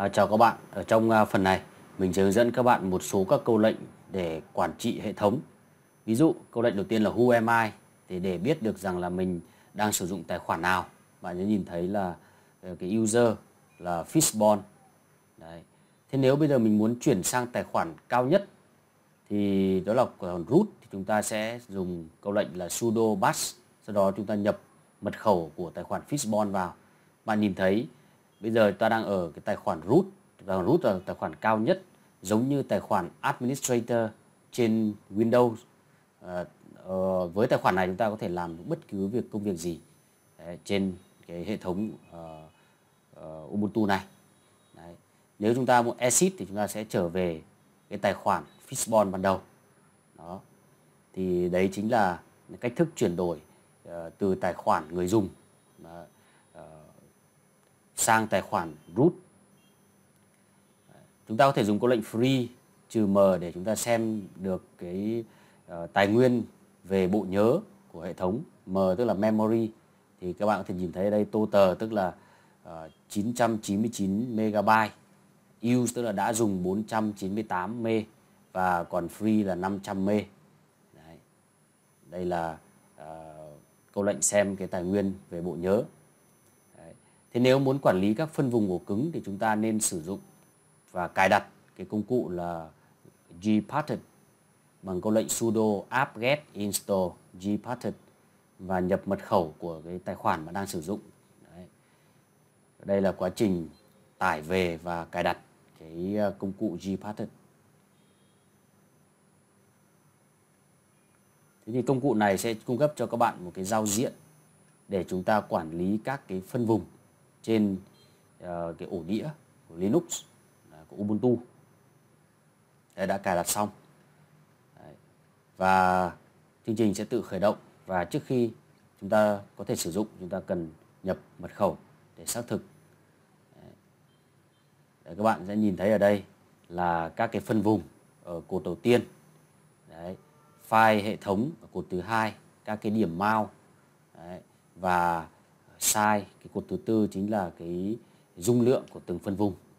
À, chào các bạn, ở trong à, phần này mình sẽ hướng dẫn các bạn một số các câu lệnh để quản trị hệ thống. Ví dụ câu lệnh đầu tiên là Who am I thì để biết được rằng là mình đang sử dụng tài khoản nào. Bạn sẽ nhìn thấy là à, cái user là Fishbone. Đấy. Thế nếu bây giờ mình muốn chuyển sang tài khoản cao nhất thì đó là root thì chúng ta sẽ dùng câu lệnh là sudo bash sau đó chúng ta nhập mật khẩu của tài khoản Fishbone vào. Bạn nhìn thấy bây giờ ta đang ở cái tài khoản root tài khoản root là tài khoản cao nhất giống như tài khoản administrator trên Windows à, ờ, với tài khoản này chúng ta có thể làm bất cứ việc công việc gì đấy, trên cái hệ thống uh, uh, Ubuntu này đấy. nếu chúng ta muốn exit thì chúng ta sẽ trở về cái tài khoản Fishbone ban đầu đó thì đấy chính là cách thức chuyển đổi uh, từ tài khoản người dùng uh, sang tài khoản root. Chúng ta có thể dùng câu lệnh free trừ m để chúng ta xem được cái uh, tài nguyên về bộ nhớ của hệ thống m tức là memory thì các bạn có thể nhìn thấy ở đây total tức là uh, ờ, 999 megabyte use tức là đã dùng 498 mê và còn free là 500 mê Đấy. đây là uh, câu lệnh xem cái tài nguyên về bộ nhớ Thế nếu muốn quản lý các phân vùng ổ cứng thì chúng ta nên sử dụng và cài đặt cái công cụ là gpattern bằng câu lệnh sudo apt-get install gpattern và nhập mật khẩu của cái tài khoản mà đang sử dụng. Đấy. Đây là quá trình tải về và cài đặt cái ờ, công cụ gpattern. Thế thì công cụ này sẽ cung cấp cho các bạn một cái giao diện để chúng ta quản lý các cái phân vùng trên ờ, cái ổ đĩa của Linux của Ubuntu Đấy, đã cài đặt xong và chương trình sẽ tự khởi động và trước khi chúng ta có thể sử dụng chúng ta cần nhập mật khẩu để xác thực Đấy, các bạn sẽ nhìn thấy ở đây là các cái phân vùng ở cột đầu tiên Đấy. file hệ thống ở cột thứ hai các cái điểm mao và sai cái cột thứ tư chính là cái dung lượng của từng phân vùng